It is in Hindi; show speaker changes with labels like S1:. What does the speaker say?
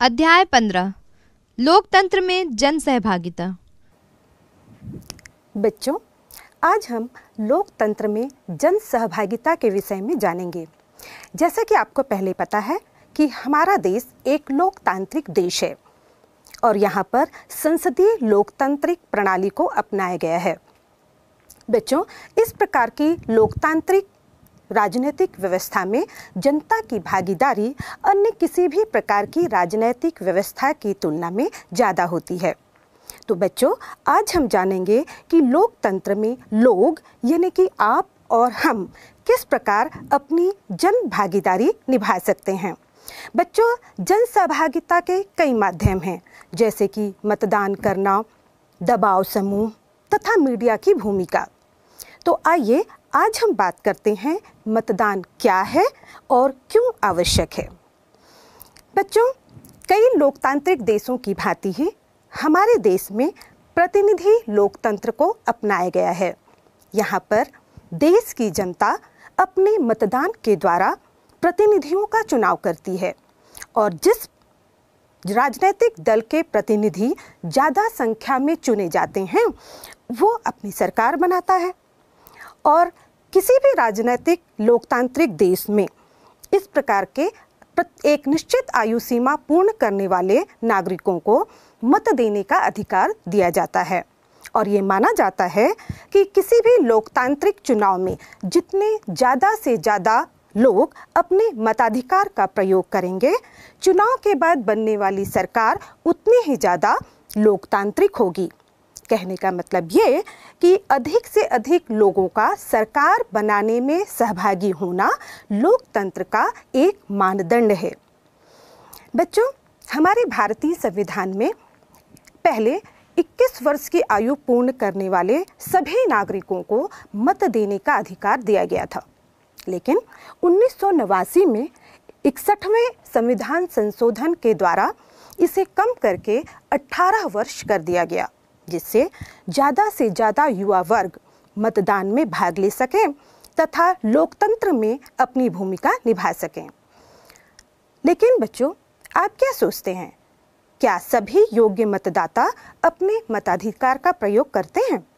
S1: अध्याय पंद्रह लोकतंत्र में जन सहभागिता बच्चों आज हम लोकतंत्र में जन सहभागिता के विषय में जानेंगे जैसा कि आपको पहले पता है कि हमारा देश एक लोकतांत्रिक देश है और यहाँ पर संसदीय लोकतांत्रिक प्रणाली को अपनाया गया है बच्चों इस प्रकार की लोकतांत्रिक राजनीतिक व्यवस्था में जनता की भागीदारी अन्य किसी भी प्रकार की राजनैतिक व्यवस्था की तुलना में ज़्यादा होती है तो बच्चों आज हम जानेंगे कि लोकतंत्र में लोग यानी कि आप और हम किस प्रकार अपनी जन भागीदारी निभा सकते हैं बच्चों जन सहभागिता के कई माध्यम हैं जैसे कि मतदान करना दबाव समूह तथा मीडिया की भूमिका तो आइए आज हम बात करते हैं मतदान क्या है और क्यों आवश्यक है बच्चों कई लोकतांत्रिक देशों की भांति ही हमारे देश में प्रतिनिधि लोकतंत्र को अपनाया गया है यहाँ पर देश की जनता अपने मतदान के द्वारा प्रतिनिधियों का चुनाव करती है और जिस राजनीतिक दल के प्रतिनिधि ज़्यादा संख्या में चुने जाते हैं वो अपनी सरकार बनाता है और किसी भी राजनीतिक लोकतांत्रिक देश में इस प्रकार के एक निश्चित आयु सीमा पूर्ण करने वाले नागरिकों को मत देने का अधिकार दिया जाता है और ये माना जाता है कि किसी भी लोकतांत्रिक चुनाव में जितने ज़्यादा से ज़्यादा लोग अपने मताधिकार का प्रयोग करेंगे चुनाव के बाद बनने वाली सरकार उतनी ही ज़्यादा लोकतांत्रिक होगी कहने का मतलब ये कि अधिक से अधिक लोगों का सरकार बनाने में सहभागी होना लोकतंत्र का एक मानदंड है बच्चों हमारे भारतीय संविधान में पहले 21 वर्ष की आयु पूर्ण करने वाले सभी नागरिकों को मत देने का अधिकार दिया गया था लेकिन उन्नीस में इकसठवें संविधान संशोधन के द्वारा इसे कम करके 18 वर्ष कर दिया गया जिससे ज़्यादा से ज़्यादा युवा वर्ग मतदान में भाग ले सकें तथा लोकतंत्र में अपनी भूमिका निभा सकें लेकिन बच्चों आप क्या सोचते हैं क्या सभी योग्य मतदाता अपने मताधिकार का प्रयोग करते हैं